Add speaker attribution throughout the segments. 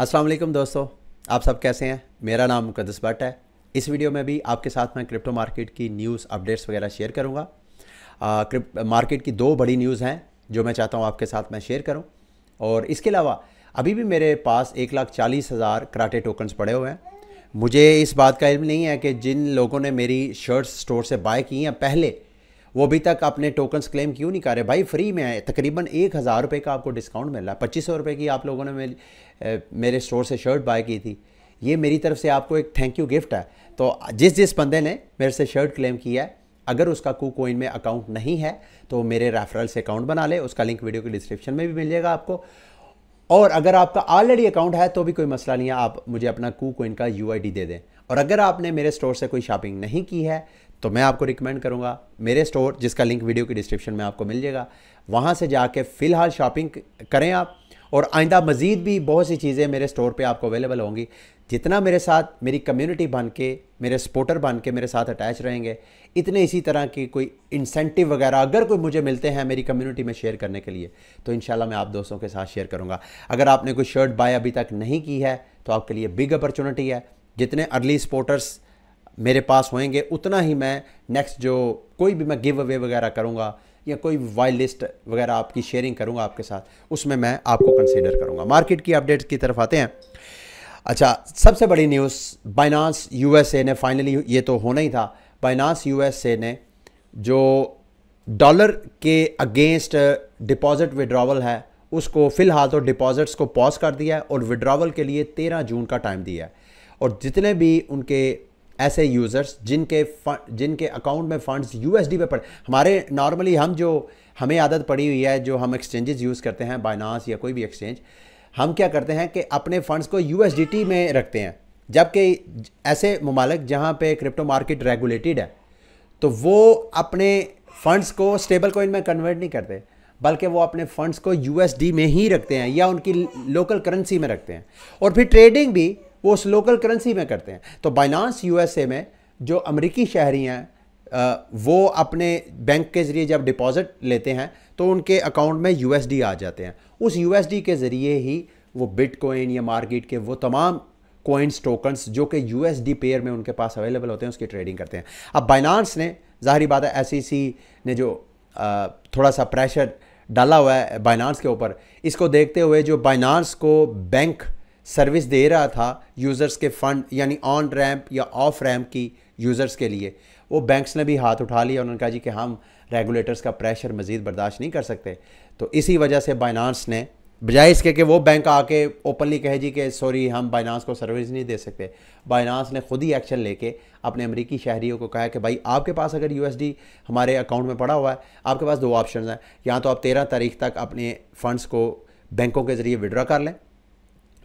Speaker 1: अस्सलाम वालेकुम दोस्तों आप सब कैसे हैं मेरा नाम मुकदस भट्ट है इस वीडियो में भी आपके साथ मैं क्रिप्टो मार्केट की न्यूज़ अपडेट्स वगैरह शेयर करूँगा मार्केट की दो बड़ी न्यूज़ हैं जो मैं चाहता हूँ आपके साथ मैं शेयर करूँ और इसके अलावा अभी भी मेरे पास एक लाख चालीस हज़ार कराटे टोकन्स पड़े हुए हैं मुझे इस बात का इल्म नहीं है कि जिन लोगों ने मेरी शर्ट्स स्टोर से बाय की हैं पहले वो अभी तक अपने टोकन्स क्लेम क्यों नहीं कर रहे भाई फ्री में है तकरीबन एक हज़ार रुपये का आपको डिस्काउंट मिल रहा है पच्चीस सौ रुपये की आप लोगों ने मेरे मेरे स्टोर से शर्ट बाय की थी ये मेरी तरफ से आपको एक थैंक यू गिफ्ट है तो जिस जिस बंदे ने मेरे से शर्ट क्लेम किया है अगर उसका कू कोइन में अकाउंट नहीं है तो मेरे रेफरल से अकाउंट बना ले उसका लिंक वीडियो के डिस्क्रिप्शन में भी मिल जाएगा आपको और अगर आपका ऑलरेडी अकाउंट है तो भी कोई मसला नहीं है आप मुझे अपना कू कोइन का यू दे दें और अगर आपने मेरे स्टोर से कोई शॉपिंग नहीं की है तो मैं आपको रिकमेंड करूँगा मेरे स्टोर जिसका लिंक वीडियो की डिस्क्रिप्शन में आपको मिल जाएगा वहाँ से जाके फ़िलहाल शॉपिंग करें आप और आइंदा मज़ीद भी बहुत सी चीज़ें मेरे स्टोर पे आपको अवेलेबल होंगी जितना मेरे साथ मेरी कम्युनिटी बन के मेरे सपोर्टर बन के मेरे साथ अटैच रहेंगे इतने इसी तरह की कोई इंसेंटिव वगैरह अगर कोई मुझे मिलते हैं मेरी कम्युनिटी में शेयर करने के लिए तो इन मैं आप दोस्तों के साथ शेयर करूँगा अगर आपने कोई शर्ट बाय अभी तक नहीं की है तो आपके लिए बिग अपॉर्चुनिटी है जितने अर्ली सपोर्टर्स मेरे पास होंगे उतना ही मैं नेक्स्ट जो कोई भी मैं गिव अवे वगैरह करूँगा या कोई वाइल लिस्ट वगैरह आपकी शेयरिंग करूँगा आपके साथ उसमें मैं आपको कंसिडर करूँगा मार्केट की अपडेट्स की तरफ आते हैं अच्छा सबसे बड़ी न्यूज़ बाइनास ए ने फाइनली ये तो होना ही था बाइनास ए ने जो डॉलर के अगेंस्ट डिपॉजिट विड्रावल है उसको फ़िलहाल तो डिपॉजिट्स को पॉज कर दिया है और विड्रावल के लिए तेरह जून का टाइम दिया है और जितने भी उनके ऐसे यूज़र्स जिनके जिनके अकाउंट में फ़ंड्स यूएसडी पे पड़े हमारे नॉर्मली हम जो हमें आदत पड़ी हुई है जो हम एक्सचेंजेस यूज़ करते हैं बाइनास या कोई भी एक्सचेंज हम क्या करते हैं कि अपने फ़ंड्स को टी में रखते हैं जबकि ऐसे ममालक जहाँ पे क्रिप्टो मार्केट रेगुलेटेड है तो वो अपने फ़ंड्स को स्टेबल कोइन में कन्वर्ट नहीं करते बल्कि वो अपने फ़ंड्स को यूएसडी में ही रखते हैं या उनकी लोकल करेंसी में रखते हैं और फिर ट्रेडिंग भी वो उस लोकल करेंसी में करते हैं तो बाइनांस यूएसए में जो अमेरिकी शहरी हैं वो अपने बैंक के ज़रिए जब डिपॉज़िट लेते हैं तो उनके अकाउंट में यू आ जाते हैं उस यू के ज़रिए ही वो बिटकॉइन या मार्केट के वो तमाम कोइंस टोकन्स जो कि यू एस पेयर में उनके पास अवेलेबल होते हैं उसकी ट्रेडिंग करते हैं अब बाइनांस ने ज़ाहरी बात है एस e ने जो आ, थोड़ा सा प्रेशर डाला हुआ है बाइनांस के ऊपर इसको देखते हुए जो बाइनांस को बैंक सर्विस दे रहा था यूज़र्स के फ़ंड यानी ऑन रैम्प या ऑफ रैम्प की यूज़र्स के लिए वो बैंक्स ने भी हाथ उठा लिया उन्होंने कहा जी कि हम रेगुलेटर्स का प्रेशर मज़ीद बर्दाश्त नहीं कर सकते तो इसी वजह से बाइनांस ने बजाय इसके कि वो बैंक आके ओपनली कहे जी कि सॉरी हम बाइनांस को सर्विस नहीं दे सकते बाइनांस ने खुद ही एक्शन लेके अपने अमेरिकी शहरीों को कहा कि भाई आपके पास अगर यूएसडी हमारे अकाउंट में पड़ा हुआ है आपके पास दो ऑप्शन हैं या तो आप तेरह तारीख तक अपने फ़ंड्स को बैंकों के ज़रिए विड्रा कर लें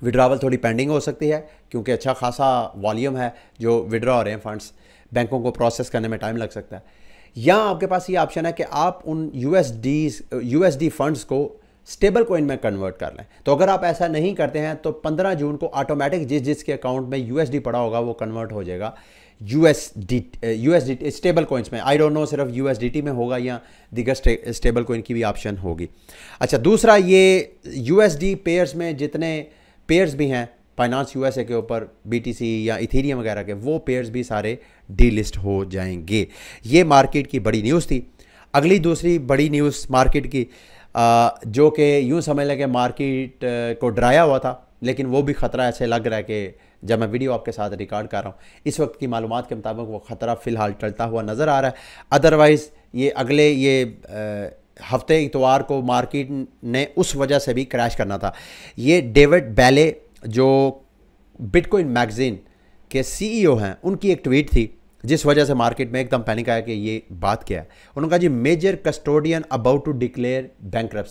Speaker 1: विड्रावल थोड़ी पेंडिंग हो सकती है क्योंकि अच्छा खासा वॉल्यूम है जो विड्रा हो रहे हैं फंड्स बैंकों को प्रोसेस करने में टाइम लग सकता है या आपके पास ये ऑप्शन है कि आप उन यू एस डी फंड्स को स्टेबल कोइन में कन्वर्ट कर लें तो अगर आप ऐसा नहीं करते हैं तो 15 जून को ऑटोमेटिक जिस जिस के अकाउंट में यू एस डी पड़ा होगा वो कन्वर्ट हो जाएगा U U S D D T stable coins में आई डोंट नो सिर्फ यू एस डी टी में होगा या दिगर स्टेबल कोइन की भी ऑप्शन होगी अच्छा दूसरा ये यू एस डी पेयर्स में जितने पेयर्स भी हैं फाइनेंस यूएसए के ऊपर बीटीसी या इथीरियम वगैरह के वो पेयर्स भी सारे डी लिस्ट हो जाएंगे ये मार्केट की बड़ी न्यूज़ थी अगली दूसरी बड़ी न्यूज़ मार्केट की आ, जो कि यूँ समझ लें कि मार्केट को डराया हुआ था लेकिन वो भी ख़तरा ऐसे लग रहा है कि जब मैं वीडियो आपके साथ रिकॉर्ड कर रहा हूँ इस वक्त की मालूम के मुताबिक वो ख़तरा फ़िलहाल टलता हुआ नज़र आ रहा है अदरवाइज़ ये अगले ये हफ्ते इतवार को मार्केट ने उस वजह से भी क्रैश करना था ये डेविड बैले जो बिटकॉइन मैगज़ीन के सीईओ हैं उनकी एक ट्वीट थी जिस वजह से मार्केट में एकदम पैनिक आया कि ये बात क्या है उन्होंने कहा जी major custodian about to declare bank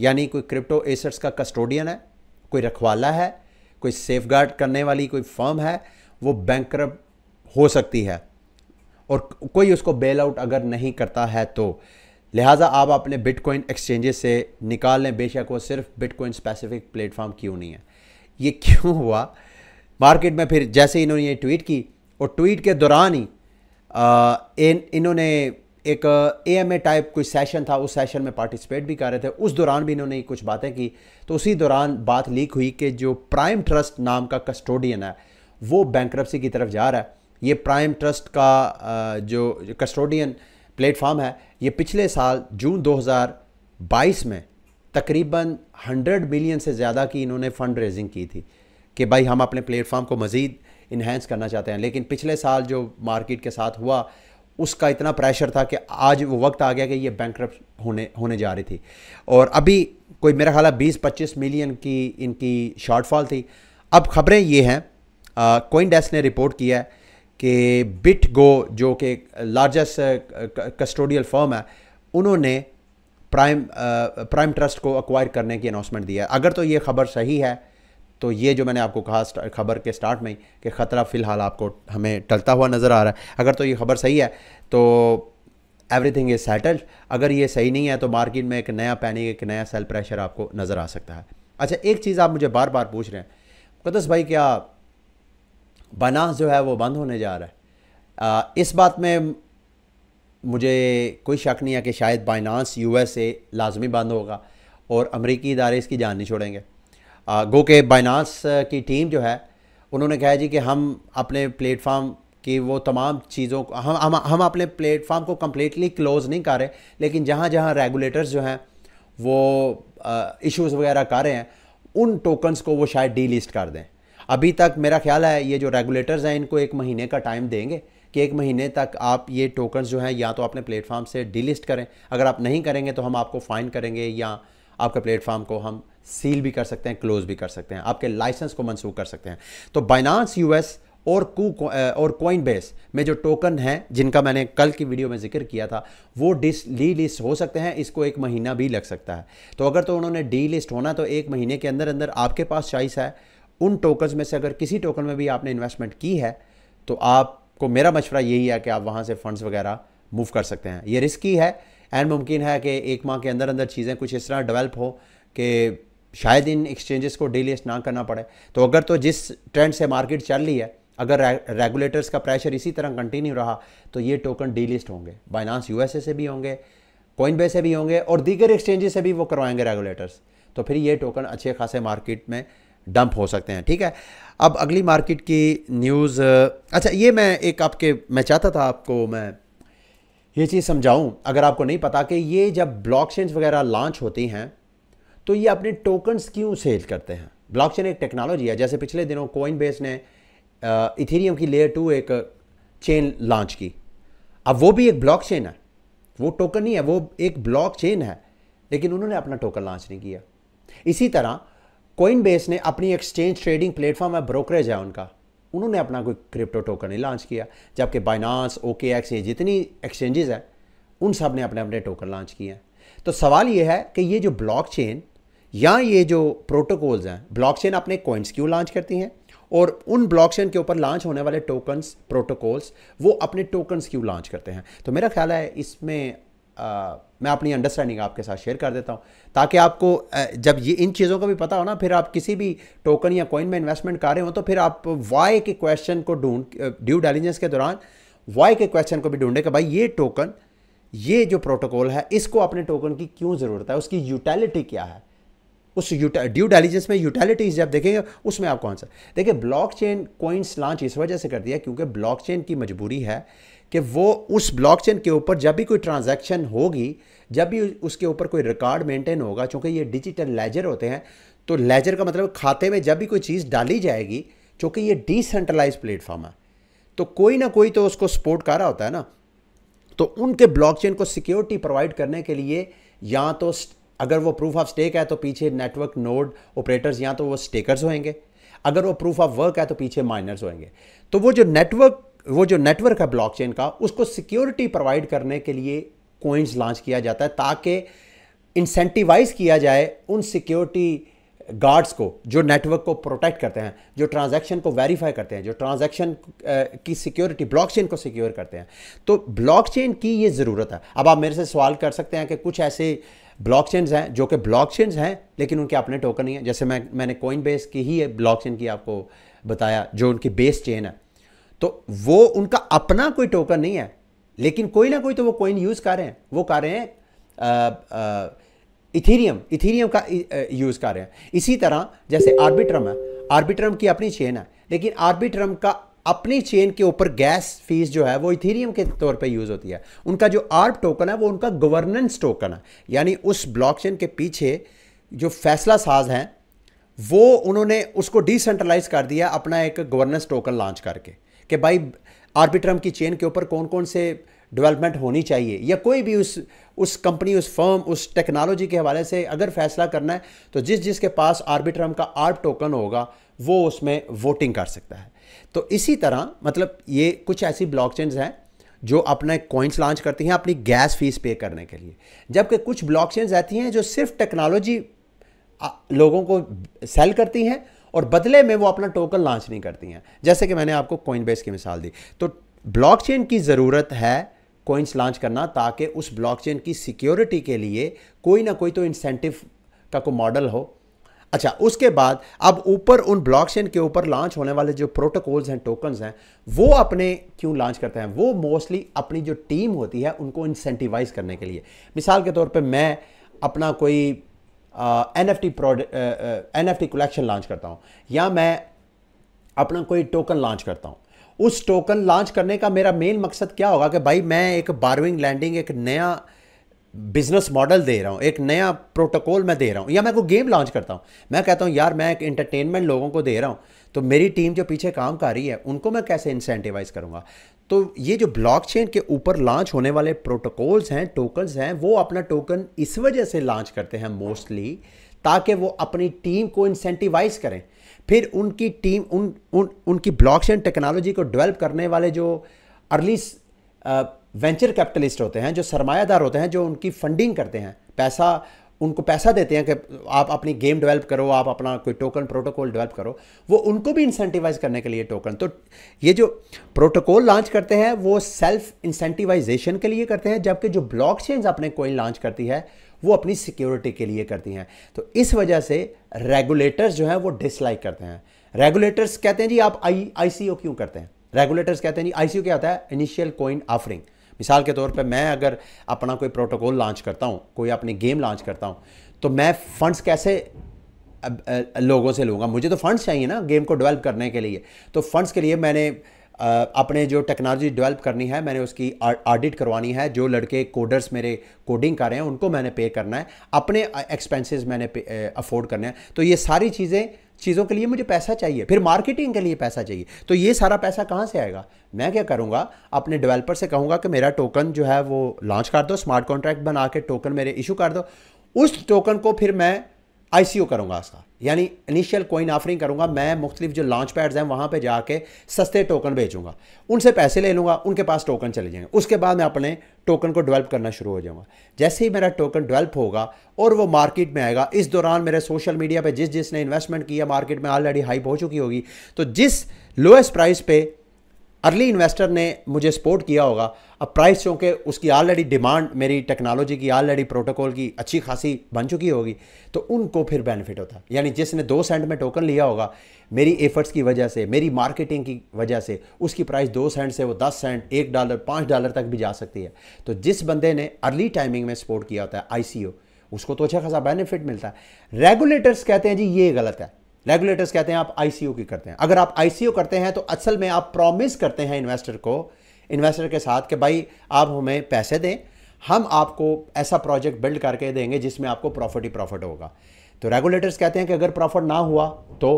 Speaker 1: यानी कोई क्रिप्टो एसेट्स का कस्टोडियन है कोई रखवाला है कोई सेफ करने वाली कोई फर्म है वो बैंक हो सकती है और कोई उसको बेल आउट अगर नहीं करता है तो लिहाजा आप अपने बिटकॉइन एक्सचेंजेस से निकाल लें बेशक वो सिर्फ बिटकॉइन स्पेसिफिक प्लेटफॉर्म क्यों नहीं है ये क्यों हुआ मार्केट में फिर जैसे ही इन्होंने ये ट्वीट की और ट्वीट के दौरान ही इन इन्होंने एक ए एम ए टाइप कोई सेशन था उस सेशन में पार्टिसिपेट भी कर रहे थे उस दौरान भी इन्होंने कुछ बातें की तो उसी दौरान बात लीक हुई कि जो प्राइम ट्रस्ट नाम का कस्टोडियन है वो बैंक्रप्सी की तरफ जा रहा है ये प्राइम ट्रस्ट का जो कस्टोडियन प्लेटफार्म है ये पिछले साल जून 2022 में तकरीबन 100 मिलियन से ज़्यादा की इन्होंने फ़ंड रेजिंग की थी कि भाई हम अपने प्लेटफार्म को मज़ीद इन्हेंस करना चाहते हैं लेकिन पिछले साल जो मार्केट के साथ हुआ उसका इतना प्रेशर था कि आज वो वक्त आ गया कि ये बैंक होने होने जा रही थी और अभी कोई मेरा ख्याल बीस पच्चीस मिलियन की इनकी शॉर्टफॉल थी अब खबरें ये हैं कोइन डेस्क ने रिपोर्ट किया है कि बिट गो जो कि लार्जेस्ट कस्टोडियल फर्म है उन्होंने प्राइम प्राइम ट्रस्ट को अक्वायर करने की अनाउंसमेंट दिया है अगर तो ये खबर सही है तो ये जो मैंने आपको कहा खबर के स्टार्ट में कि ख़तरा फ़िलहाल आपको हमें टलता हुआ नज़र आ रहा है अगर तो ये खबर सही है तो एवरीथिंग इज़ सेटल्ड अगर ये सही नहीं है तो मार्केट में एक नया पैनिक एक नया सेल प्रेशर आपको नज़र आ सकता है अच्छा एक चीज़ आप मुझे बार बार पूछ रहे हैं मुकदस भाई क्या बना जो है वो बंद होने जा रहा है आ, इस बात में मुझे कोई शक नहीं है कि शायद बाइनास यू एस ए लाजमी बंद होगा और अमरीकी इदारे इसकी जान नहीं छोड़ेंगे गो के बाइनास की टीम जो है उन्होंने कहा जी कि हम अपने प्लेटफार्म कि वो तमाम चीज़ों को हम हम हम अपने प्लेटफार्म को कम्प्लीटली क्लोज़ नहीं कर रहे लेकिन जहाँ जहाँ रेगुलेटर्स जो हैं वो इश्यूज़ वगैरह कर रहे हैं उन टोकन्स को वो शायद डी लिस्ट कर दें अभी तक मेरा ख्याल है ये जो रेगुलेटर्स हैं इनको एक महीने का टाइम देंगे कि एक महीने तक आप ये टोकन जो हैं या तो अपने प्लेटफॉर्म से डिलिस्ट करें अगर आप नहीं करेंगे तो हम आपको फ़ाइन करेंगे या आपके प्लेटफॉर्म को हम सील भी कर सकते हैं क्लोज भी कर सकते हैं आपके लाइसेंस को मंसूख कर सकते हैं तो बाइनांस यूएस और कू और कोइन बेस में जो टोकन हैं जिनका मैंने कल की वीडियो में जिक्र किया था वो डिस डी लिस्ट हो सकते हैं इसको एक महीना भी लग सकता है तो अगर तो उन्होंने डी लिस्ट होना तो एक महीने के अंदर अंदर आपके पास चॉइस है उन टोकन में से अगर किसी टोकन में भी आपने इन्वेस्टमेंट की है तो आपको मेरा मशवरा यही है कि आप वहाँ से फंड्स वगैरह मूव कर सकते हैं ये रिस्की है एंड मुमकिन है कि एक माह के अंदर अंदर चीज़ें कुछ इस तरह डेवलप हो कि शायद इन एक्सचेंजेस को डीलिस्ट ना करना पड़े तो अगर तो जिस ट्रेंड से मार्केट चल रही है अगर रेगुलेटर्स का प्रेशर इसी तरह कंटिन्यू रहा तो ये टोकन डीलिस्ट होंगे बाइनांस यू से भी होंगे कोइनबे से भी होंगे और दीगर एक्सचेंजेस से भी वो करवाएंगे रेगुलेटर्स तो फिर ये टोकन अच्छे खासे मार्केट में डंप हो सकते हैं ठीक है अब अगली मार्केट की न्यूज़ अच्छा ये मैं एक आपके मैं चाहता था आपको मैं ये चीज़ समझाऊं अगर आपको नहीं पता कि ये जब ब्लॉकचेन वगैरह लॉन्च होती हैं तो ये अपने टोकन्स क्यों सेल करते हैं ब्लॉकचेन एक टेक्नोलॉजी है जैसे पिछले दिनों कोइन बेस ने इथेरियम की लेयर टू एक चेन लॉन्च की अब वो भी एक ब्लॉक चेन है वो टोकन नहीं है वो एक ब्लॉक चेन है लेकिन उन्होंने अपना टोकन लॉन्च नहीं किया इसी तरह कोइन बेस ने अपनी एक्सचेंज ट्रेडिंग प्लेटफॉर्म है ब्रोकरेज है उनका उन्होंने अपना कोई क्रिप्टो टोकन नहीं लॉन्च किया जबकि बाइनांस ओके एक्स ये जितनी एक्सचेंजेस हैं उन सब ने अपने अपने टोकन लॉन्च किए हैं तो सवाल ये है कि ये जो ब्लॉकचेन या ये जो प्रोटोकॉल्स हैं ब्लॉकचेन अपने कोइंस क्यों लॉन्च करती हैं और उन ब्लॉकचेन के ऊपर लॉन्च होने वाले टोकन्स प्रोटोकॉल्स वो अपने टोकन्स क्यों लॉन्च करते हैं तो मेरा ख्याल है इसमें आ, मैं अपनी अंडरस्टैंडिंग आपके साथ शेयर कर देता हूँ ताकि आपको जब ये इन चीज़ों का भी पता हो ना फिर आप किसी भी टोकन या कॉइन में इन्वेस्टमेंट कर रहे हो तो फिर आप वाई के क्वेश्चन को ढूंढ ड्यू डेलिजेंस के दौरान वाई के क्वेश्चन को भी ढूंढे कि भाई ये टोकन ये जो प्रोटोकॉल है इसको अपने टोकन की क्यों ज़रूरत है उसकी यूटिलिटी क्या है उस ड्यू डेलिजेंस में यूटिलिटीज जब देखेंगे उसमें आप कौन सा देखिए ब्लॉकचेन कॉइन्स लॉन्च इस वजह से कर दिया क्योंकि ब्लॉकचेन की मजबूरी है कि वो उस ब्लॉकचेन के ऊपर जब भी कोई ट्रांजैक्शन होगी जब भी उसके ऊपर कोई रिकॉर्ड मेंटेन होगा चूँकि ये डिजिटल लेजर होते हैं तो लेजर का मतलब खाते में जब भी कोई चीज़ डाली जाएगी चूँकि ये डिसेंट्रलाइज प्लेटफॉर्म है तो कोई ना कोई तो उसको सपोर्ट कर रहा होता है ना तो उनके ब्लॉकचेन को सिक्योरिटी प्रोवाइड करने के लिए या तो अगर वो प्रूफ ऑफ स्टेक है तो पीछे नेटवर्क नोड ऑपरेटर्स या तो वो स्टेकर्स होंगे अगर वो प्रूफ ऑफ वर्क है तो पीछे माइनर्स होंगे तो वो जो नेटवर्क वो जो नेटवर्क है ब्लॉकचेन का उसको सिक्योरिटी प्रोवाइड करने के लिए कोइंस लॉन्च किया जाता है ताकि इंसेंटिवाइज किया जाए उन सिक्योरिटी गार्ड्स को जो नेटवर्क को प्रोटेक्ट करते हैं जो ट्रांजैक्शन को वेरीफाई करते हैं जो ट्रांजैक्शन की सिक्योरिटी ब्लॉकचेन को सिक्योर करते हैं तो ब्लॉकचेन की ये ज़रूरत है अब आप मेरे से सवाल कर सकते हैं कि कुछ ऐसे ब्लॉकचेन्स हैं जो कि ब्लॉकचेन्स हैं लेकिन उनके अपने टोकन नहीं है जैसे मैं मैंने कोइन बेस की ही ब्लॉक की आपको बताया जो उनकी बेस चेन है तो वो उनका अपना कोई टोकन नहीं है लेकिन कोई ना कोई तो वो कॉइन यूज़ कर रहे हैं वो कर रहे हैं इथीरियम इथीरियम का यूज़ कर रहे हैं इसी तरह जैसे आर्बिट्रम है आर्बिट्रम की अपनी चेन है लेकिन आर्बिट्रम का अपनी चेन के ऊपर गैस फीस जो है वो इथीरियम के तौर पे यूज़ होती है उनका जो आर्ब टोकन है वो उनका गवर्नेंस टोकन है यानी उस ब्लॉकचेन के पीछे जो फैसला साज हैं वो उन्होंने उसको डिसेंट्रलाइज कर दिया अपना एक गवर्नेंस टोकन लॉन्च करके कि भाई आर्बिट्रम की चेन के ऊपर कौन कौन से डेवलपमेंट होनी चाहिए या कोई भी उस उस कंपनी उस फर्म उस टेक्नोलॉजी के हवाले से अगर फैसला करना है तो जिस जिसके पास आर्बिट्रम का आर्ब टोकन होगा वो उसमें वोटिंग कर सकता है तो इसी तरह मतलब ये कुछ ऐसी ब्लॉकचेन्स हैं जो अपने कॉइन्स लॉन्च करती हैं अपनी गैस फीस पे करने के लिए जबकि कुछ ब्लॉकचेन्स आती हैं जो सिर्फ टेक्नोलॉजी लोगों को सेल करती हैं और बदले में वो अपना टोकन लॉन्च नहीं करती हैं जैसे कि मैंने आपको बेस की मिसाल दी तो ब्लॉकचेन की ज़रूरत है कोइंस लॉन्च करना ताकि उस ब्लॉकचेन की सिक्योरिटी के लिए कोई ना कोई तो इंसेंटिव का कोई मॉडल हो अच्छा उसके बाद अब ऊपर उन ब्लॉकचेन के ऊपर लॉन्च होने वाले जो प्रोटोकॉल्स हैं टोकन्स हैं वो अपने क्यों लॉन्च करते हैं वो मोस्टली अपनी जो टीम होती है उनको इंसेंटिवाइज करने के लिए मिसाल के तौर पर मैं अपना कोई N F T product N F T collection launch करता हूँ या मैं अपना कोई टोकन लॉन्च करता हूँ उस टोकन लॉन्च करने का मेरा मेन मकसद क्या होगा कि भाई मैं एक बारविंग लैंडिंग एक नया बिजनेस मॉडल दे रहा हूँ एक नया प्रोटोकॉल मैं दे रहा हूँ या मैं कोई गेम लॉन्च करता हूँ मैं कहता हूँ यार मैं एक इंटरटेनमेंट लोगों को दे रहा हूँ तो मेरी टीम जो पीछे काम कर रही है उनको मैं कैसे इंसेंटिवाइज करूँगा तो ये जो ब्लॉकचेन के ऊपर लॉन्च होने वाले प्रोटोकॉल्स हैं टोकन्स हैं वो अपना टोकन इस वजह से लॉन्च करते हैं मोस्टली ताकि वो अपनी टीम को इंसेंटिवाइज करें फिर उनकी टीम उन उन उनकी ब्लॉकचेन टेक्नोलॉजी को डेवलप करने वाले जो अर्ली वेंचर कैपिटलिस्ट होते हैं जो सरमायादार होते हैं जो उनकी फंडिंग करते हैं पैसा उनको पैसा देते हैं कि आप अपनी गेम डेवलप करो आप अपना कोई टोकन प्रोटोकॉल डेवलप करो वो उनको भी इंसेंटिवाइज करने के लिए टोकन तो ये जो प्रोटोकॉल लॉन्च करते हैं वो सेल्फ इंसेंटिवाइजेशन के लिए करते हैं जबकि जो ब्लॉक चेंज अपने कोइन लॉन्च करती है वो अपनी सिक्योरिटी के लिए करती हैं तो इस वजह से रेगुलेटर्स जो हैं वो डिसलाइक करते हैं रेगुलेटर्स कहते हैं जी आप आई आई क्यों करते हैं रेगुलेटर्स कहते हैं जी आई क्या होता है इनिशियल कोइन ऑफरिंग मिसाल के तौर पर मैं अगर अपना कोई प्रोटोकॉल लॉन्च करता हूँ कोई अपनी गेम लॉन्च करता हूँ तो मैं फंड्स कैसे लोगों से लूँगा मुझे तो फंड्स चाहिए ना गेम को डेवलप करने के लिए तो फंड्स के लिए मैंने अपने जो टेक्नोलॉजी डेवलप करनी है मैंने उसकी ऑडिट करवानी है जो लड़के कोडर्स मेरे कोडिंग कर रहे हैं उनको मैंने पे करना है अपने एक्सपेंसेस मैंने अफोर्ड करने हैं तो ये सारी चीज़ें चीज़ों के लिए मुझे पैसा चाहिए फिर मार्केटिंग के लिए पैसा चाहिए तो ये सारा पैसा कहाँ से आएगा मैं क्या करूँगा अपने डेवलपर से कहूँगा कि मेरा टोकन जो है वो लॉन्च कर दो स्मार्ट कॉन्ट्रैक्ट बना के टोकन मेरे इशू कर दो उस टोकन को फिर मैं आई करूँगा इसका यानी इनिशियल कोइन ऑफरिंग करूँगा मैं मुख्तलिफ जो लॉन्च पैड्स हैं वहाँ पर जाके सस्ते टोकन भेजूँगा उनसे पैसे ले लूँगा उनके पास टोकन चले जाएंगे उसके बाद मैं अपने टोकन को डेवलप करना शुरू हो जाऊँगा जैसे ही मेरा टोकन डेवलप होगा और वो मार्केट में आएगा इस दौरान मेरे सोशल मीडिया पर जिस जिसने इन्वेस्टमेंट किया मार्केट में ऑलरेडी हाइप हो चुकी होगी तो जिस लोएस्ट प्राइस पर अर्ली इन्वेस्टर ने मुझे सपोर्ट किया होगा अब प्राइस चूँकि उसकी ऑलरेडी डिमांड मेरी टेक्नोलॉजी की ऑलरेडी प्रोटोकॉल की अच्छी खासी बन चुकी होगी तो उनको फिर बेनिफिट होता है यानी जिसने दो सेंट में टोकन लिया होगा मेरी एफर्ट्स की वजह से मेरी मार्केटिंग की वजह से उसकी प्राइस दो सेंट से वो दस सेंट एक डॉलर पाँच डॉलर तक भी जा सकती है तो जिस बंदे ने अर्ली टाइमिंग में सपोर्ट किया होता है आई उसको तो अच्छा खासा बेनिफिट मिलता है रेगुलेटर्स कहते हैं जी ये गलत है रेगुलेटर्स कहते हैं आप आईसीओ की करते हैं अगर आप आईसीओ करते हैं तो असल में आप प्रॉमिस करते हैं इन्वेस्टर को इन्वेस्टर के साथ कि भाई आप हमें पैसे दें हम आपको ऐसा प्रोजेक्ट बिल्ड करके देंगे जिसमें आपको प्रॉफिट ही प्रॉफिट होगा तो रेगुलेटर्स कहते हैं कि अगर प्रॉफिट ना हुआ तो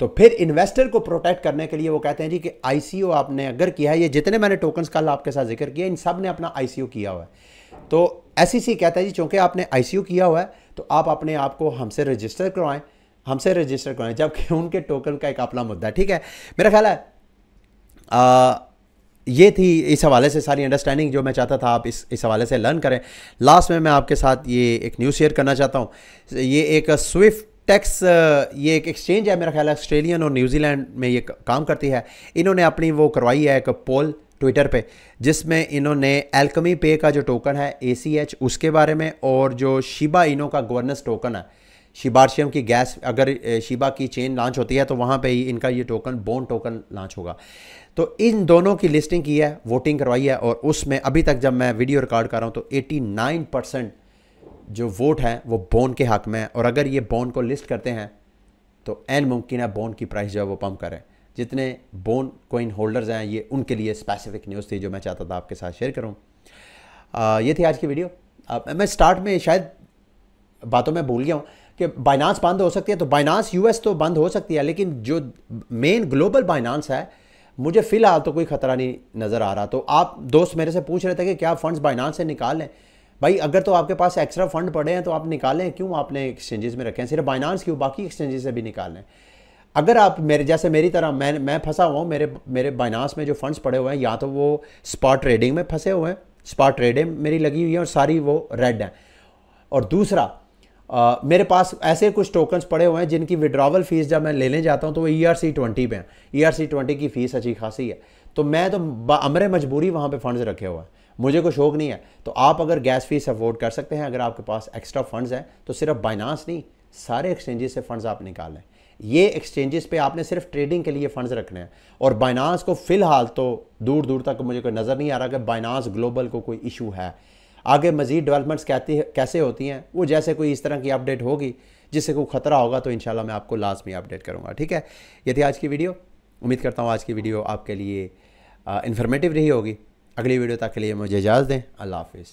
Speaker 1: तो फिर इन्वेस्टर को प्रोटेक्ट करने के लिए वो कहते हैं जी कि आईसीओ आपने अगर किया है ये जितने मैंने टोकन्स कल आपके साथ जिक्र किया इन सब ने अपना आईसीओ किया हुआ है तो एस e कहता है जी चूंकि आपने आईसीओ किया हुआ है तो आप अपने आप को हमसे रजिस्टर करवाएं हमसे रजिस्टर करवाएं जबकि उनके टोकन का एक अपना मुद्दा ठीक है मेरा ख्याल है आ, ये थी इस हवाले से सारी अंडरस्टैंडिंग जो मैं चाहता था आप इस इस हवाले से लर्न करें लास्ट में मैं आपके साथ ये एक न्यूज़ शेयर करना चाहता हूँ ये एक स्विफ्ट टैक्स ये एक एक्सचेंज है मेरा ख्याल है ऑस्ट्रेलियन और न्यूजीलैंड में ये काम करती है इन्होंने अपनी वो करवाई है एक पोल ट्विटर पे जिसमें इन्होंने एल्कमी पे का जो टोकन है ए उसके बारे में और जो शिबा इनो का गवर्नेंस टोकन है शिबारशियम की गैस अगर शिबा की चेन लॉन्च होती है तो वहाँ पे ही इनका ये टोकन बोन टोकन लॉन्च होगा तो इन दोनों की लिस्टिंग की है वोटिंग करवाई है और उसमें अभी तक जब मैं वीडियो रिकॉर्ड कर रहा हूँ तो 89 परसेंट जो वोट हैं वो बोन के हक में है और अगर ये बोन को लिस्ट करते हैं तो एन मुमकिन है बोन की प्राइस जो है वो पम्प करें जितने बोन कोइन होल्डर्स हैं ये उनके लिए स्पेसिफिक न्यूज़ थी जो मैं चाहता था आपके साथ शेयर करूँ ये थी आज की वीडियो आ, मैं स्टार्ट में शायद बातों में भूल गया हूँ कि बाइनांस बंद हो सकती है तो बाइनांस यूएस तो बंद हो सकती है लेकिन जो मेन ग्लोबल बाइनांस है मुझे फ़िलहाल तो कोई ख़तरा नहीं नज़र आ रहा तो आप दोस्त मेरे से पूछ रहे थे कि क्या फ़ंड्स बाइनांस से निकाल लें भाई अगर तो आपके पास एक्स्ट्रा फ़ंड पड़े हैं तो आप निकालें क्यों आपने एक्सचेंजेस में रखें सिर्फ बाइनांस क्यों बाकी एक्सचेंजेस से भी निकाल लें अगर आप मेरे जैसे मेरी तरह मैं मैं फंसा हुआ हूँ मेरे मेरे बाइनांस में जो फंड्स पड़े हुए हैं या तो वो स्पॉट ट्रेडिंग में फंसे हुए हैं स्पॉट ट्रेडिंग मेरी लगी हुई है और सारी वो रेड हैं और दूसरा आ, मेरे पास ऐसे कुछ टोकन्स पड़े हुए हैं जिनकी विड्रावल फीस जब मैं लेने जाता हूँ तो वो ई आर सी ट्वेंटी में हैं ई आर सी ट्वेंटी की फ़ीस अच्छी खासी है तो मैं तो अमर मजबूरी वहाँ पर फंड्स रखे हुए हैं मुझे कुछ शौक नहीं है तो आप अगर गैस फीस अफोर्ड कर सकते हैं अगर आपके पास एक्स्ट्रा फंड्स हैं तो सिर्फ बाइनास नहीं सारे एक्सचेंजेस से फंड्स आप निकालें ये एक्सचेंजेस पे आपने सिर्फ ट्रेडिंग के लिए फंड्स रखने हैं और बाइनास को फ़िलहाल तो दूर दूर तक मुझे कोई नज़र नहीं आ रहा कि बाइनास ग्लोबल को कोई इशू है आगे मज़ीद डेवलपमेंट्स कहती कैसे होती हैं वो जैसे कोई इस तरह की अपडेट होगी जिससे कोई ख़तरा होगा तो इन मैं आपको लाजमी अपडेट करूँगा ठीक है ये थी आज की वीडियो उम्मीद करता हूँ आज की वीडियो आपके लिए इन्फॉर्मेटिव uh, रही होगी अगली वीडियो तक के लिए मुझे इजाज़ दें अल्लाह हाफिज़